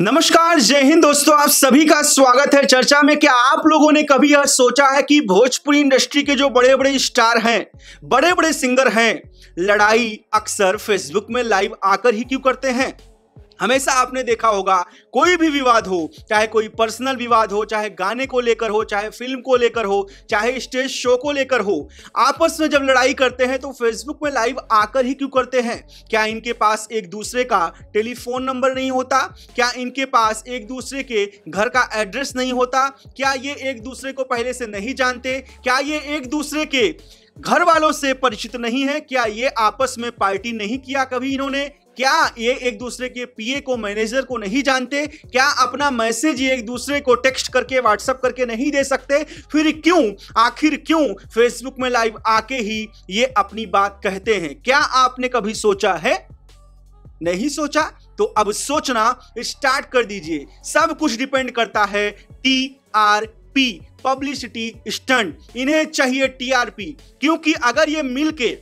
नमस्कार जय हिंद दोस्तों आप सभी का स्वागत है चर्चा में क्या आप लोगों ने कभी यह सोचा है कि भोजपुरी इंडस्ट्री के जो बड़े बड़े स्टार हैं बड़े बड़े सिंगर हैं लड़ाई अक्सर फेसबुक में लाइव आकर ही क्यों करते हैं हमेशा आपने देखा होगा कोई भी विवाद हो चाहे कोई पर्सनल विवाद हो चाहे गाने को लेकर हो चाहे फिल्म को लेकर हो चाहे स्टेज शो को लेकर हो आपस में जब लड़ाई करते हैं तो फेसबुक में लाइव आकर ही क्यों करते हैं क्या इनके पास एक दूसरे का टेलीफोन नंबर नहीं होता क्या इनके पास एक दूसरे के घर का एड्रेस नहीं होता क्या ये एक दूसरे को पहले से नहीं जानते क्या ये एक दूसरे के घर वालों से परिचित नहीं है क्या ये आपस में पार्टी नहीं किया कभी इन्होंने क्या ये एक दूसरे के पीए को मैनेजर को नहीं जानते क्या अपना मैसेज एक दूसरे को टेक्स्ट करके व्हाट्सअप करके नहीं दे सकते फिर क्यों आखिर क्यों फेसबुक में लाइव आके ही ये अपनी बात कहते हैं क्या आपने कभी सोचा है नहीं सोचा तो अब सोचना स्टार्ट कर दीजिए सब कुछ डिपेंड करता है T R P publicity stunt इन्हें चाहिए टीआरपी क्योंकि अगर ये मिलके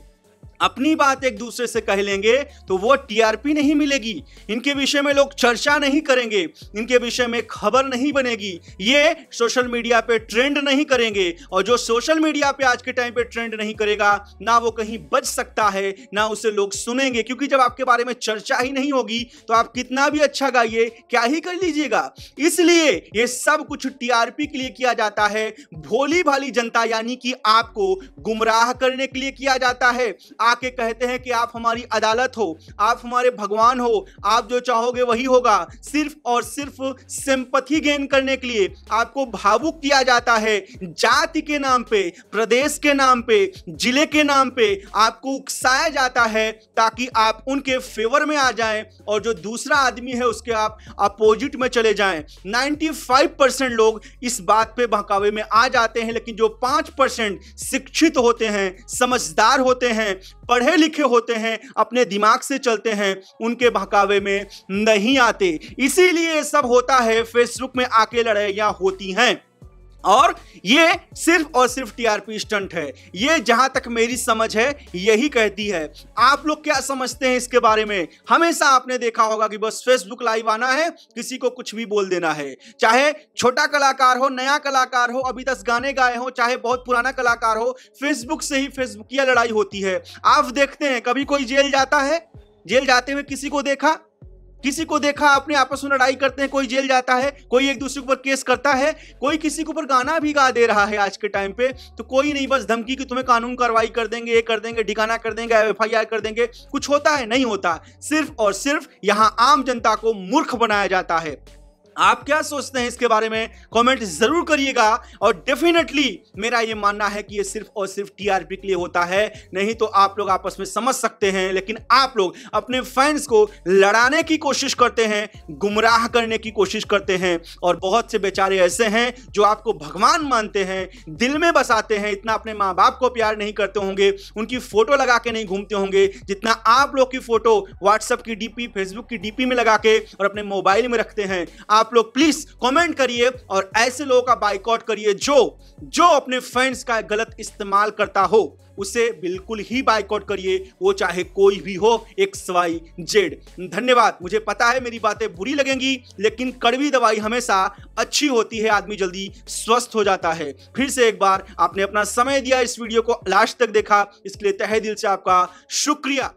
अपनी बात एक दूसरे से कह लेंगे तो वो टीआरपी नहीं मिलेगी इनके विषय में लोग चर्चा नहीं करेंगे इनके विषय में खबर नहीं बनेगी ये सोशल मीडिया पे ट्रेंड नहीं करेंगे और जो सोशल मीडिया पे आज के टाइम पे ट्रेंड नहीं करेगा ना वो कहीं बच सकता है ना उसे लोग सुनेंगे क्योंकि जब आपके बारे में चर्चा ही नहीं होगी तो आप कितना भी अच्छा गाइए क्या ही कर लीजिएगा इसलिए ये सब कुछ टीआरपी के लिए किया जाता है भोली भाली जनता यानी कि आपको गुमराह करने के लिए किया जाता है आप आके कहते हैं कि आप हमारी अदालत हो आप हमारे भगवान हो आप जो चाहोगे वही होगा सिर्फ और सिर्फ सिंपथी गेन करने के लिए आपको भावुक किया जाता है जाति के नाम पे प्रदेश के नाम पे जिले के नाम पे आपको उकसाया जाता है ताकि आप उनके फेवर में आ जाएं और जो दूसरा आदमी है उसके आप अपोजिट में चले जाएं 95 परसेंट लोग इस बात पे बहकावे में आ जाते हैं लेकिन जो पांच परसेंट शिक्षित होते हैं समझदार होते हैं पढ़े लिखे होते हैं अपने दिमाग से चलते हैं उनके बहकावे में नहीं आते इसीलिए सब होता है फेसबुक में आके लड़ाइयाँ होती हैं और ये सिर्फ और सिर्फ टीआरपी स्टंट है ये जहां तक मेरी समझ है यही कहती है आप लोग क्या समझते हैं इसके बारे में हमेशा आपने देखा होगा कि बस फेसबुक लाइव आना है किसी को कुछ भी बोल देना है चाहे छोटा कलाकार हो नया कलाकार हो अभी तक गाने गाए हो चाहे बहुत पुराना कलाकार हो फेसबुक से ही फेसबुक लड़ाई होती है आप देखते हैं कभी कोई जेल जाता है जेल जाते हुए किसी को देखा किसी को देखा आपने आपस में लड़ाई करते हैं कोई जेल जाता है कोई एक दूसरे के ऊपर केस करता है कोई किसी के ऊपर गाना भी गा दे रहा है आज के टाइम पे तो कोई नहीं बस धमकी कि तुम्हें कानून कार्रवाई कर देंगे ये कर देंगे ठिकाना कर देंगे एफ कर देंगे कुछ होता है नहीं होता सिर्फ और सिर्फ यहाँ आम जनता को मूर्ख बनाया जाता है आप क्या सोचते हैं इसके बारे में कमेंट जरूर करिएगा और डेफिनेटली मेरा ये मानना है कि ये सिर्फ और सिर्फ टीआरपी के लिए होता है नहीं तो आप लोग आपस में समझ सकते हैं लेकिन आप लोग अपने फैंस को लड़ाने की कोशिश करते हैं गुमराह करने की कोशिश करते हैं और बहुत से बेचारे ऐसे हैं जो आपको भगवान मानते हैं दिल में बसाते हैं इतना अपने माँ बाप को प्यार नहीं करते होंगे उनकी फोटो लगा के नहीं घूमते होंगे जितना आप लोग की फोटो व्हाट्सअप की डीपी फेसबुक की डीपी में लगा के और अपने मोबाइल में रखते हैं आप आप लोग प्लीज कमेंट करिए और ऐसे लोगों का बाइकआउट करिए जो जो अपने फैंस का गलत इस्तेमाल करता हो उसे बिल्कुल ही बाइकआउट करिए वो चाहे कोई भी हो एक्स वाई जेड धन्यवाद मुझे पता है मेरी बातें बुरी लगेंगी लेकिन कड़वी दवाई हमेशा अच्छी होती है आदमी जल्दी स्वस्थ हो जाता है फिर से एक बार आपने अपना समय दिया इस वीडियो को लास्ट तक देखा इसके लिए तहे दिल से आपका शुक्रिया